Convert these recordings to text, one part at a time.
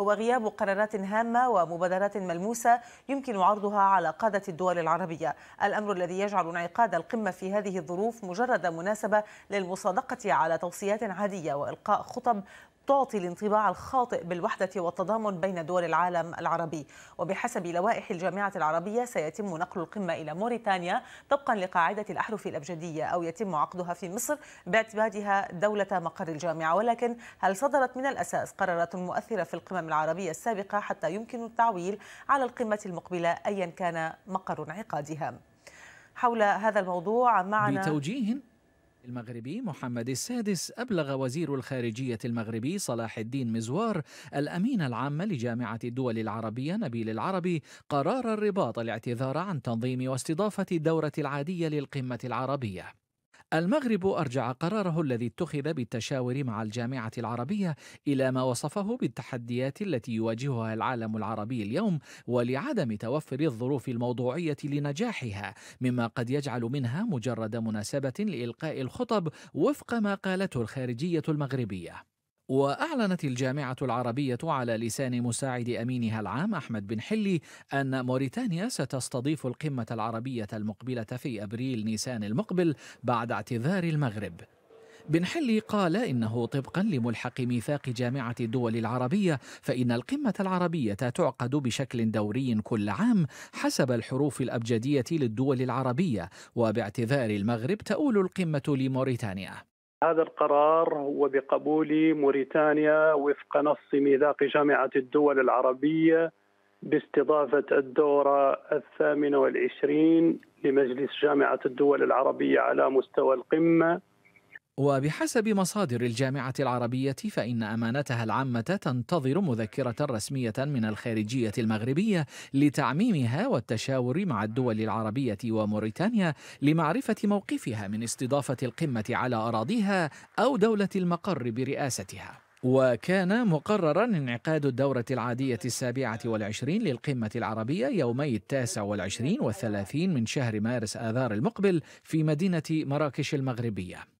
هو غياب قرارات هامة ومبادرات ملموسة يمكن عرضها على قادة الدول العربية الأمر الذي يجعل انعقاد القمة في هذه الظروف مجرد مناسبة للمصادقة على توصيات عادية وإلقاء خطب تعطي الانطباع الخاطئ بالوحدة والتضامن بين دول العالم العربي وبحسب لوائح الجامعة العربية سيتم نقل القمة إلى موريتانيا طبقا لقاعدة الأحرف الأبجدية أو يتم عقدها في مصر باعتبارها دولة مقر الجامعة ولكن هل صدرت من الأساس قرارات مؤثرة في القمم العربية السابقة حتى يمكن التعويل على القمة المقبلة أيا كان مقر انعقادها حول هذا الموضوع معنا بتوجيه المغربي محمد السادس أبلغ وزير الخارجية المغربي صلاح الدين مزوار الأمين العام لجامعة الدول العربية نبيل العربي قرار الرباط الاعتذار عن تنظيم واستضافة الدورة العادية للقمة العربية المغرب أرجع قراره الذي اتخذ بالتشاور مع الجامعة العربية إلى ما وصفه بالتحديات التي يواجهها العالم العربي اليوم ولعدم توفر الظروف الموضوعية لنجاحها مما قد يجعل منها مجرد مناسبة لإلقاء الخطب وفق ما قالته الخارجية المغربية وأعلنت الجامعة العربية على لسان مساعد أمينها العام أحمد بن حلي أن موريتانيا ستستضيف القمة العربية المقبلة في أبريل نيسان المقبل بعد اعتذار المغرب بن حلي قال إنه طبقا لملحق ميثاق جامعة الدول العربية فإن القمة العربية تعقد بشكل دوري كل عام حسب الحروف الأبجدية للدول العربية وباعتذار المغرب تؤول القمة لموريتانيا هذا القرار هو بقبول موريتانيا وفق نص ميثاق جامعة الدول العربية باستضافة الدورة الثامنة والعشرين لمجلس جامعة الدول العربية على مستوى القمة وبحسب مصادر الجامعة العربية فإن أمانتها العامة تنتظر مذكرة رسمية من الخارجية المغربية لتعميمها والتشاور مع الدول العربية وموريتانيا لمعرفة موقفها من استضافة القمة على أراضيها أو دولة المقر برئاستها. وكان مقررا انعقاد الدورة العادية السابعة والعشرين للقمة العربية يومي التاسع والعشرين والثلاثين من شهر مارس آذار المقبل في مدينة مراكش المغربية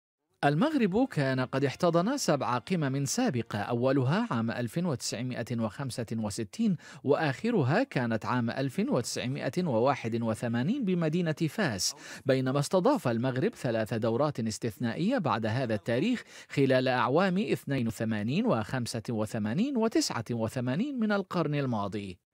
المغرب كان قد احتضن سبع قمم سابقة أولها عام 1965 وآخرها كانت عام 1981 بمدينة فاس بينما استضاف المغرب ثلاث دورات استثنائية بعد هذا التاريخ خلال أعوام 82 و 85 و 89 من القرن الماضي